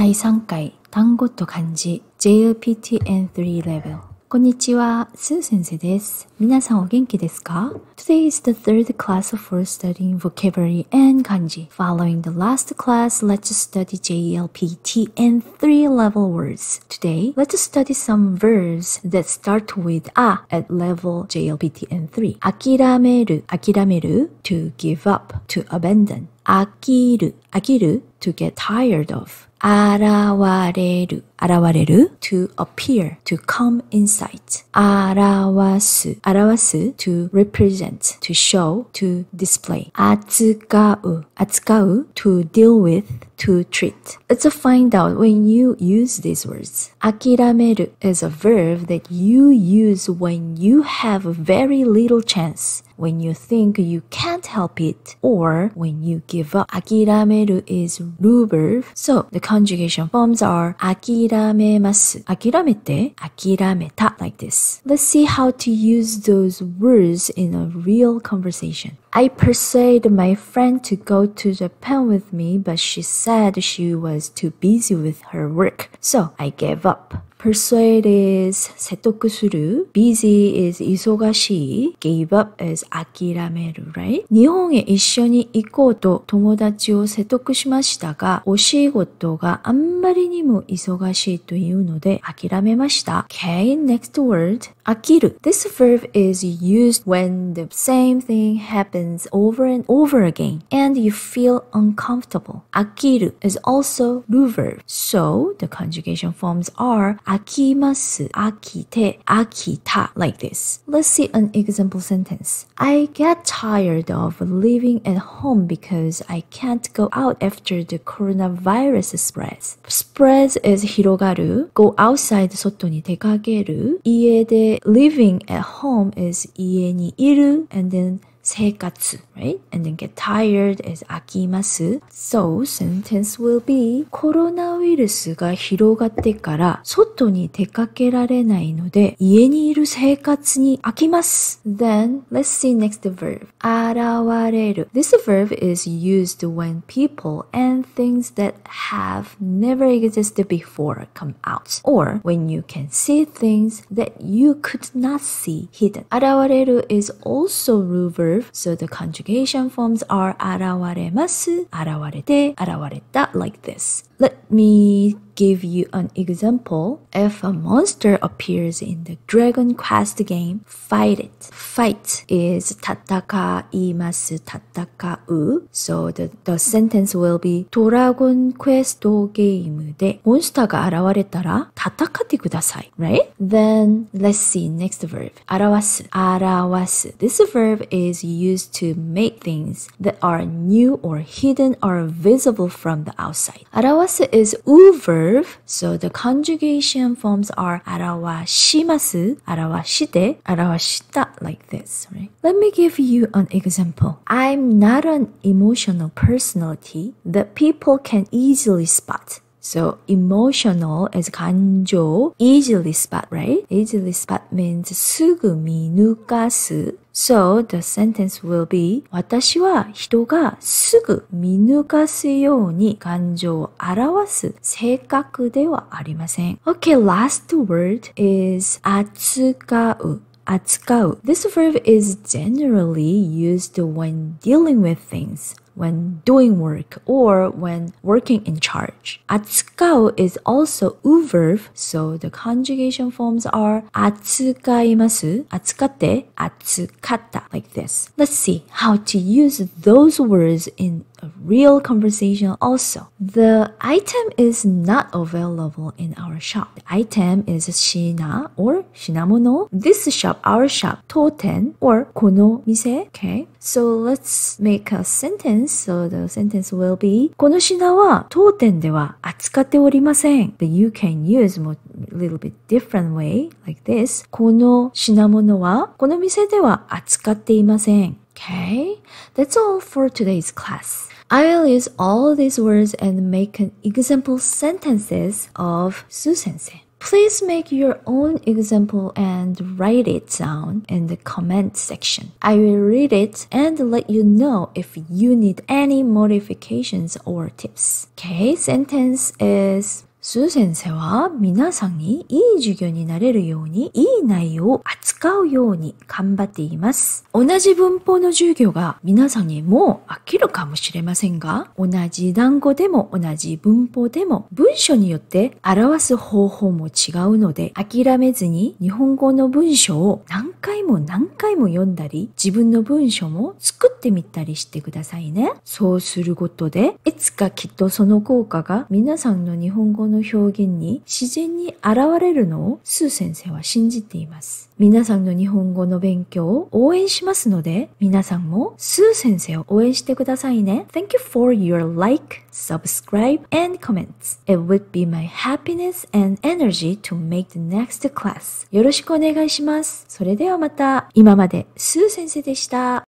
第3回単語と漢字 JLPTN3 level こんにちは、スー先生です。皆さんお元気ですか ?Today is the third class for studying vocabulary and kanji. Following the last class, let's study JLPT and three level words. Today, let's study some verbs that start with a at level JLPT and 3. 諦める、諦める to give up, to abandon. 飽きる、飽きる to get tired of. 現れる現れる to appear to come insight arawasu, to represent to show to display 扱う扱う to deal with to treat Let's find out when you use these words Akirameru is a verb that you use when you have very little chance when you think you can't help it or when you give up. 아기라메루 is verb. So the conjugation forms are 아기라메마스, 아기라메테, 아기라메타 like this. Let's see how to use those words in a real conversation. I persuaded my friend to go to Japan with me, but she said she was too busy with her work, so I gave up. persuade is 説得する busy is 忙しい g a v e up is 諦める right 日本へ一緒に行こうと友達を説得しましたがお仕事があんまりにも忙しいというので諦めました okay next word 飽きる this verb is used when the same thing happens over and over again and you feel uncomfortable 飽きる is also new verb so the conjugation forms are akimasu, akite, akita, like this. Let's see an example sentence. I get tired of living at home because I can't go out after the coronavirus spreads. Spreads is hirogaru. Go outside 外に出かける。家で living at home is 家にいる and then 세ikatsu, right? And then get tired is akimasu. So sentence will be Then let let's see next verb. This verb is used when people and things that have never existed before come out or when you can see things that you could not see hidden. 現れる is also verb verb. So the conjugation forms are arawaremasu, arawarete, arawareta, like this. Let me give you an example. If a monster appears in the Dragon Quest game, fight it. Fight is tataka imasu tataka u. So the, the sentence will be Dragon Quest game de monster ga arawaretara tatakate kudasai. Right? Then let's see next verb. Arawasu. Arawasu. This verb is used to make things that are new or hidden or visible from the outside. Arawasu plus is u verb, so the conjugation forms are arawashimasu, arawashite, arawashita, like this. Right? Let me give you an example. I'm not an emotional personality that people can easily spot. So emotional is kanjo, easily spot, right? Easily spot means 수금이 누가스 So the sentence will be 私は人がすぐ見抜かすように感情を表す性格ではありません。Okay, last word is 扱う。扱う。This verb is generally used when dealing with things. when doing work or when working in charge. Atsuka is also u verb, so the conjugation forms are atsukaimasu, atsukatte, atsukata, like this. Let's see how to use those words in a real conversation also. The item is not available in our shop. The item is shina or shinamono. This shop, our shop, toten or kono mise. Okay. So let's make a sentence. So the sentence will be この品は当店では扱っておりません。But you can use more, a little bit different way like this. この品物はこの店では扱っていません。Okay, that's all for today's class. I'll use all these words and make an example sentences of Su Sensei. Please make your own example and write it down in the comment section. I will read it and let you know if you need any modifications or tips. Okay, sentence is スー先生は皆さんにいい授業になれるように、いい内容を扱うように頑張っています。同じ文法の授業が皆さんにも飽きるかもしれませんが、同じ単語でも同じ文法でも文章によって表す方法も違うので、諦めずに日本語の文章を何回も何回も読んだり、自分の文章も作ってみたりしてくださいね。そうすることで、いつかきっとその効果が皆さんの日本語の表現に自然に現れるのをスー先生は信じています。皆さんの日本語の勉強を応援しますので、皆さんもスー先生を応援してくださいね。Thank you for your like, subscribe and comments. It would be my happiness and energy to make the next class. よろしくお願いします。それではまた今までスー先生でした。